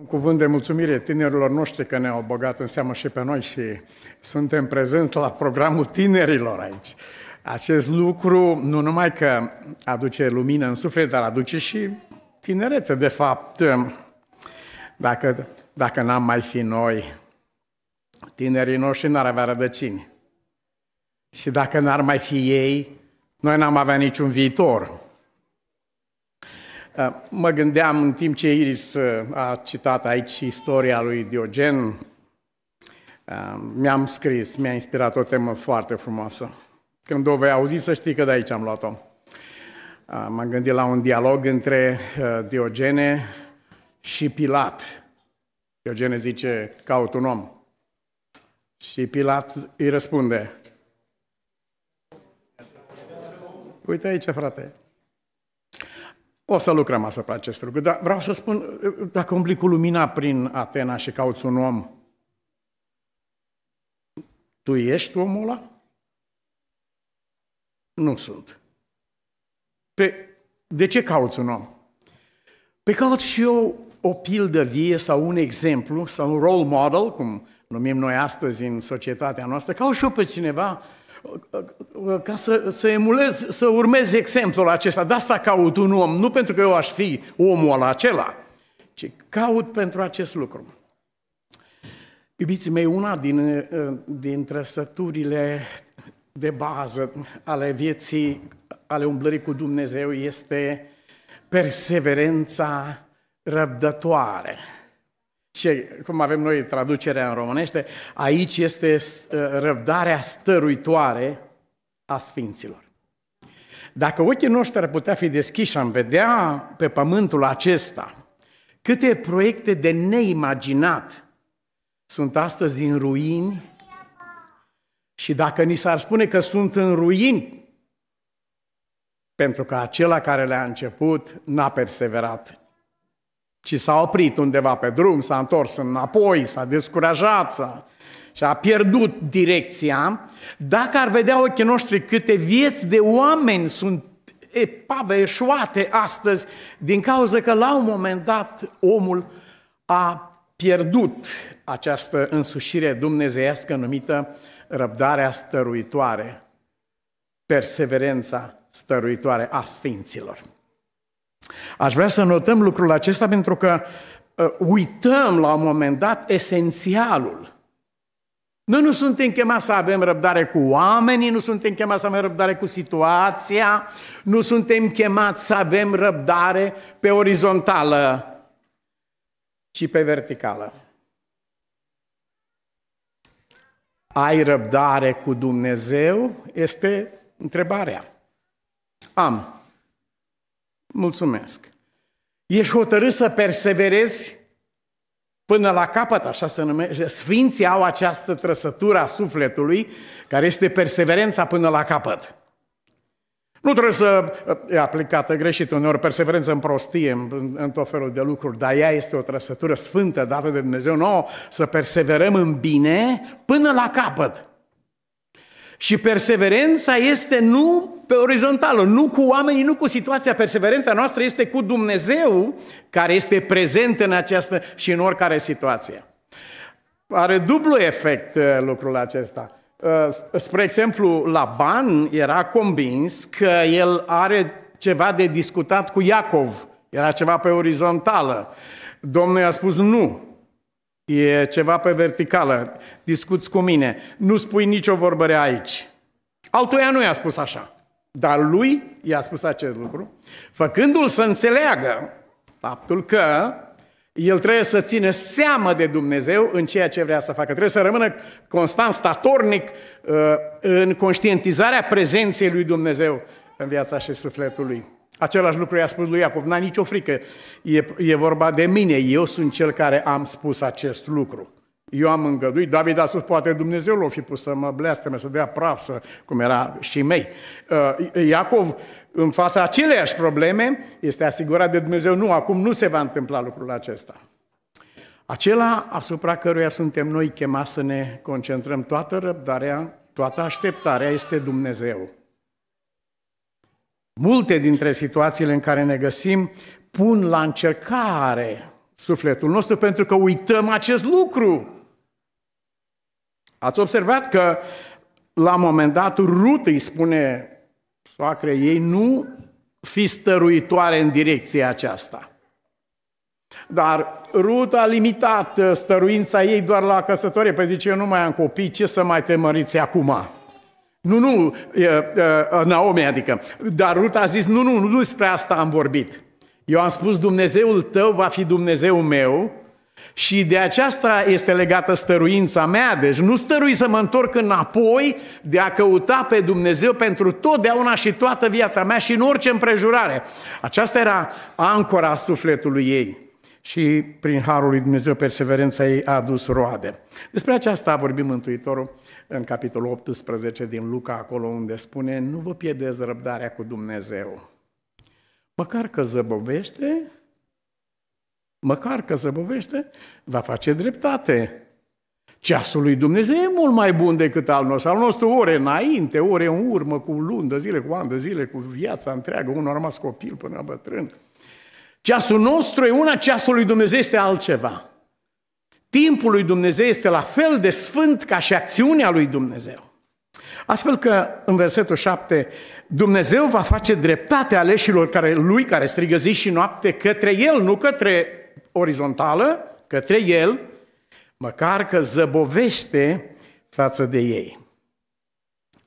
Un cuvânt de mulțumire tinerilor noștri că ne-au băgat în seamă și pe noi și suntem prezenți la programul tinerilor aici. Acest lucru nu numai că aduce lumină în suflet, dar aduce și tinerețe. De fapt, dacă, dacă n-am mai fi noi, tinerii noștri n-ar avea rădăcini. Și dacă n-ar mai fi ei, noi n-am avea niciun viitor. Uh, mă gândeam în timp ce Iris uh, a citat aici istoria lui Diogen, uh, mi-am scris, mi-a inspirat o temă foarte frumoasă. Când o vei auzi, să știi că de aici am luat-o. M-am gândit la un dialog între Diogene și Pilat. Diogene zice, caut un om. Și Pilat îi răspunde, uite aici, frate, o să lucrăm asupra acestui lucru, dar vreau să spun, dacă umbli cu lumina prin Atena și cauți un om, tu ești omul ăla? Nu sunt. Pe, de ce cauți un om? Pe caut și eu o pildă vie sau un exemplu sau un role model, cum numim noi astăzi în societatea noastră, caut și eu pe cineva uh, ca să, să emulez, să urmez exemplul acesta. De asta caut un om, nu pentru că eu aș fi omul acela, ci caut pentru acest lucru. Iubiții mei, una din, eh, din trăsăturile de bază ale vieții, ale umblării cu Dumnezeu este perseverența răbdătoare ce, cum avem noi traducerea în românește, aici este ă, răbdarea stăruitoare a Sfinților. Dacă ochii noștri ar putea fi deschiși, am vedea pe pământul acesta câte proiecte de neimaginat sunt astăzi în ruini și dacă ni s-ar spune că sunt în ruini, pentru că acela care le-a început n-a perseverat ci s-a oprit undeva pe drum, s-a întors înapoi, s-a descurajat, s-a, și a pierdut direcția, dacă ar vedea ochii noștri câte vieți de oameni sunt paveșoate astăzi din cauza că la un moment dat omul a pierdut această însușire dumnezeiască numită răbdarea stăruitoare, perseverența stăruitoare a sfinților. Aș vrea să notăm lucrul acesta pentru că ă, uităm la un moment dat esențialul. Noi nu suntem chemați să avem răbdare cu oamenii, nu suntem chemați să avem răbdare cu situația, nu suntem chemați să avem răbdare pe orizontală, ci pe verticală. Ai răbdare cu Dumnezeu? Este întrebarea. Am. Mulțumesc. Ești hotărât să perseverezi până la capăt, așa se numește. Sfinții au această trăsătură a sufletului, care este perseverența până la capăt. Nu trebuie să... E aplicată greșit uneori perseverență în prostie, în, în tot felul de lucruri, dar ea este o trăsătură sfântă dată de Dumnezeu nouă, să perseverăm în bine până la capăt. Și perseverența este nu pe orizontală, nu cu oamenii, nu cu situația. Perseverența noastră este cu Dumnezeu care este prezent în această și în oricare situație. Are dublu efect uh, lucrul acesta. Uh, spre exemplu, Laban era convins că el are ceva de discutat cu Iacov. Era ceva pe orizontală. Domnul i-a spus nu. E ceva pe verticală. Discuți cu mine. Nu spui nicio vorbăre aici. Altuia nu i-a spus așa. Dar lui i-a spus acest lucru, făcându-l să înțeleagă faptul că el trebuie să țină seamă de Dumnezeu în ceea ce vrea să facă. Trebuie să rămână constant statornic uh, în conștientizarea prezenței lui Dumnezeu în viața și sufletul lui. Același lucru i-a spus lui Iacov, n-ai nicio frică, e, e vorba de mine, eu sunt cel care am spus acest lucru. Eu am îngăduit, David a spus, poate Dumnezeu l-a fi pus să mă blesteme, să dea praf, să, cum era și mei. Uh, Iacov, în fața aceleiași probleme, este asigurat de Dumnezeu, nu, acum nu se va întâmpla lucrul acesta. Acela asupra căruia suntem noi chemați să ne concentrăm toată răbdarea, toată așteptarea este Dumnezeu. Multe dintre situațiile în care ne găsim pun la încercare sufletul nostru pentru că uităm acest lucru. Ați observat că la un moment dat Rut îi spune soacre ei, nu fi stăruitoare în direcția aceasta. Dar Rut a limitat uh, stăruința ei doar la căsătorie, pentru păi, zice, eu nu mai am copii, ce să mai temăriți acum? Nu, nu, Naomi adică. Dar Ruth a zis, nu, nu, nu despre asta am vorbit. Eu am spus, Dumnezeul tău va fi Dumnezeul meu și de aceasta este legată stăruința mea. Deci nu stărui să mă întorc înapoi de a căuta pe Dumnezeu pentru totdeauna și toată viața mea și în orice împrejurare. Aceasta era ancora sufletului ei și prin harul lui Dumnezeu perseverența ei a adus roade. Despre aceasta vorbim Mântuitorul în capitolul 18 din Luca, acolo unde spune Nu vă pierdeți răbdarea cu Dumnezeu. Măcar că zăbovește, măcar că zăbovește, va face dreptate. Ceasul lui Dumnezeu e mult mai bun decât al nostru. Al nostru ore înainte, ore în urmă, cu luni de zile, cu ani de zile, cu viața întreagă. Unul a rămas copil până la bătrân. Ceasul nostru e una, ceasul lui Dumnezeu este altceva. Timpul lui Dumnezeu este la fel de sfânt ca și acțiunea lui Dumnezeu. Astfel că în versetul 7, Dumnezeu va face dreptate aleșilor care, lui care strigă zi și noapte către El, nu către orizontală, către El, măcar că zăbovește față de ei.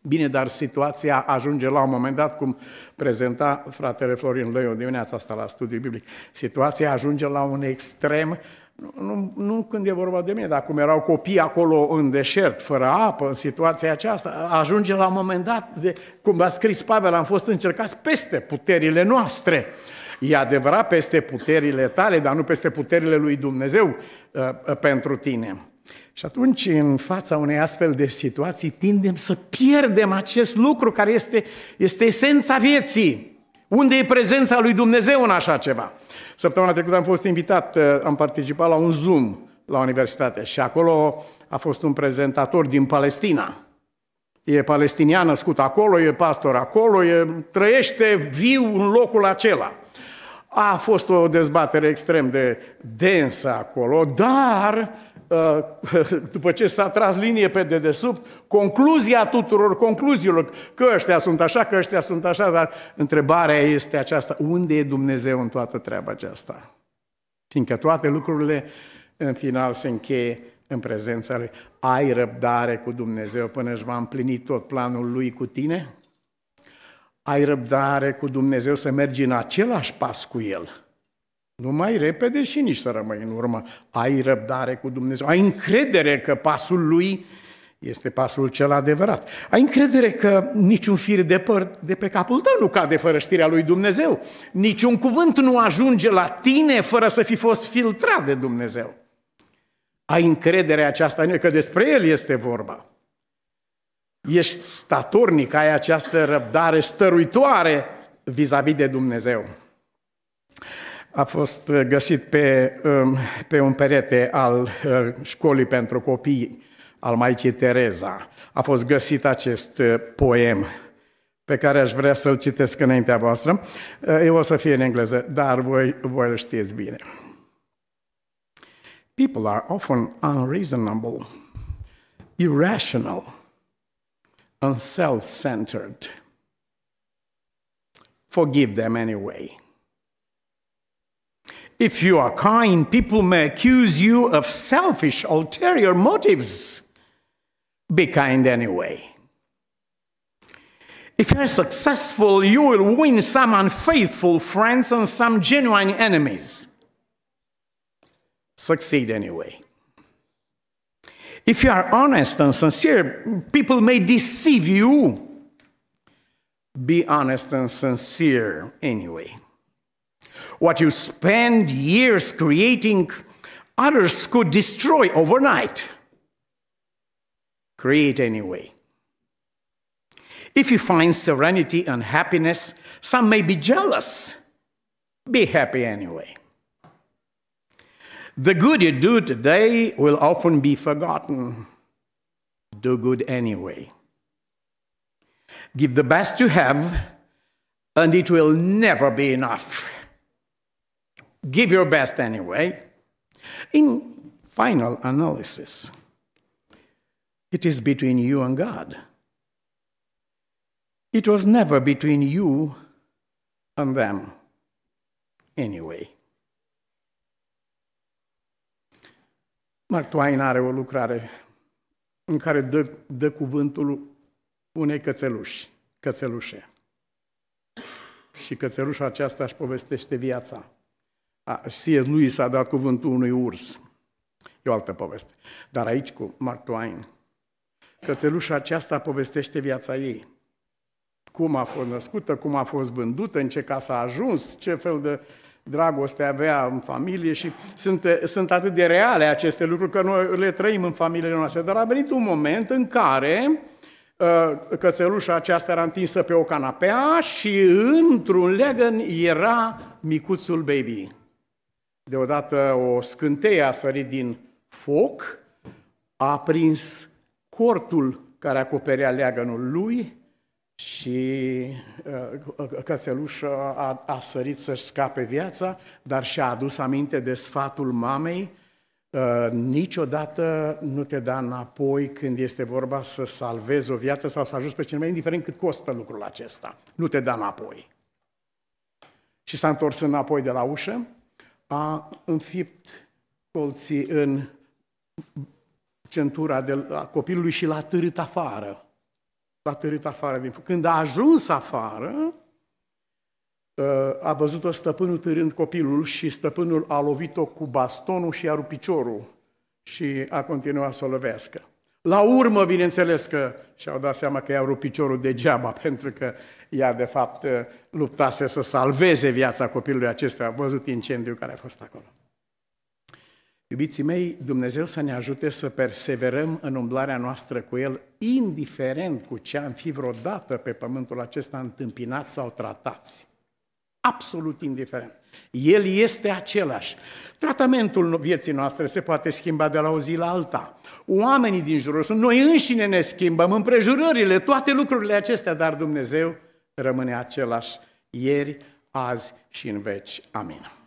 Bine, dar situația ajunge la un moment dat, cum prezenta fratele Florin Lăiu dimineața asta la studiu biblic, situația ajunge la un extrem, nu, nu când e vorba de mine, dar cum erau copii acolo în deșert, fără apă, în situația aceasta, ajunge la un moment dat, de, cum a scris Pavel, am fost încercați peste puterile noastre. E adevărat peste puterile tale, dar nu peste puterile lui Dumnezeu uh, uh, pentru tine. Și atunci, în fața unei astfel de situații, tindem să pierdem acest lucru care este, este esența vieții. Unde e prezența lui Dumnezeu în așa ceva? Săptămâna trecută am fost invitat, uh, am participat la un Zoom la universitate și acolo a fost un prezentator din Palestina. E palestinian născut acolo, e pastor acolo, e, trăiește viu în locul acela. A fost o dezbatere extrem de densă acolo, dar Uh, după ce s-a tras linie pe dedesubt, concluzia tuturor concluziilor, că ăștia sunt așa, că ăștia sunt așa, dar întrebarea este aceasta, unde e Dumnezeu în toată treaba aceasta? Fiindcă toate lucrurile în final se încheie în prezența Lui. Ai răbdare cu Dumnezeu până își va împlini tot planul Lui cu tine? Ai răbdare cu Dumnezeu să mergi în același pas cu El? Nu mai repede și nici să rămâi în urmă. Ai răbdare cu Dumnezeu, ai încredere că pasul lui este pasul cel adevărat. Ai încredere că niciun fir de păr de pe capul tău nu cade fără știrea lui Dumnezeu. Niciun cuvânt nu ajunge la tine fără să fi fost filtrat de Dumnezeu. Ai încredere aceasta în el, că despre el este vorba. Ești statornic, ai această răbdare stăruitoare vis-a-vis de Dumnezeu a fost uh, găsit pe, um, pe un perete al uh, școlii pentru copii, al Maicii Tereza. A fost găsit acest uh, poem pe care aș vrea să-l citesc înaintea voastră. Eu o să fie în engleză, dar voi, voi îl știți bine. People are often unreasonable, irrational, and self-centered. Forgive them anyway. If you are kind, people may accuse you of selfish, ulterior motives. Be kind anyway. If you are successful, you will win some unfaithful friends and some genuine enemies. Succeed anyway. If you are honest and sincere, people may deceive you. Be honest and sincere anyway. What you spend years creating, others could destroy overnight. Create anyway. If you find serenity and happiness, some may be jealous. Be happy anyway. The good you do today will often be forgotten. Do good anyway. Give the best you have, and it will never be enough. give your best anyway. In final analysis, it is between you and God. It was never between you and them, anyway. Mark Twain are o lucrare în care dă, dă cuvântul unei cățeluși, cățelușe. Și cățelușa aceasta își povestește viața. A, C.S. Lewis a dat cuvântul unui urs. E o altă poveste. Dar aici cu Mark Twain, cățelușa aceasta povestește viața ei. Cum a fost născută, cum a fost vândută, în ce casă a ajuns, ce fel de dragoste avea în familie și sunt, sunt atât de reale aceste lucruri că noi le trăim în familiile noastre. Dar a venit un moment în care uh, cățelușa aceasta era întinsă pe o canapea și într-un leagăn era micuțul baby. Deodată o scânteie a sărit din foc, a aprins cortul care acoperea leagănul lui și uh, uh, cățelușa a, a sărit să-și scape viața, dar și-a adus aminte de sfatul mamei, uh, niciodată nu te da înapoi când este vorba să salvezi o viață sau să ajungi pe cineva, indiferent cât costă lucrul acesta. Nu te da înapoi. Și s-a întors înapoi de la ușă, a înfipt colții în centura de, la copilului și l-a târât afară. L-a târât afară. Din... Când a ajuns afară, ă, a văzut-o stăpânul târând copilul și stăpânul a lovit-o cu bastonul și a rupt piciorul și a continuat să o lovească. La urmă, bineînțeles că și-au dat seama că i-au rupt piciorul degeaba, pentru că ea, de fapt, eh, luptase să salveze viața copilului acesta. A văzut incendiul care a fost acolo. Iubiții mei, Dumnezeu să ne ajute să perseverăm în umblarea noastră cu El, indiferent cu ce am fi vreodată pe pământul acesta întâmpinat sau tratați absolut indiferent. El este același. Tratamentul vieții noastre se poate schimba de la o zi la alta. Oamenii din jurul sunt, noi înșine ne schimbăm, împrejurările, toate lucrurile acestea, dar Dumnezeu rămâne același ieri, azi și în veci. Amin.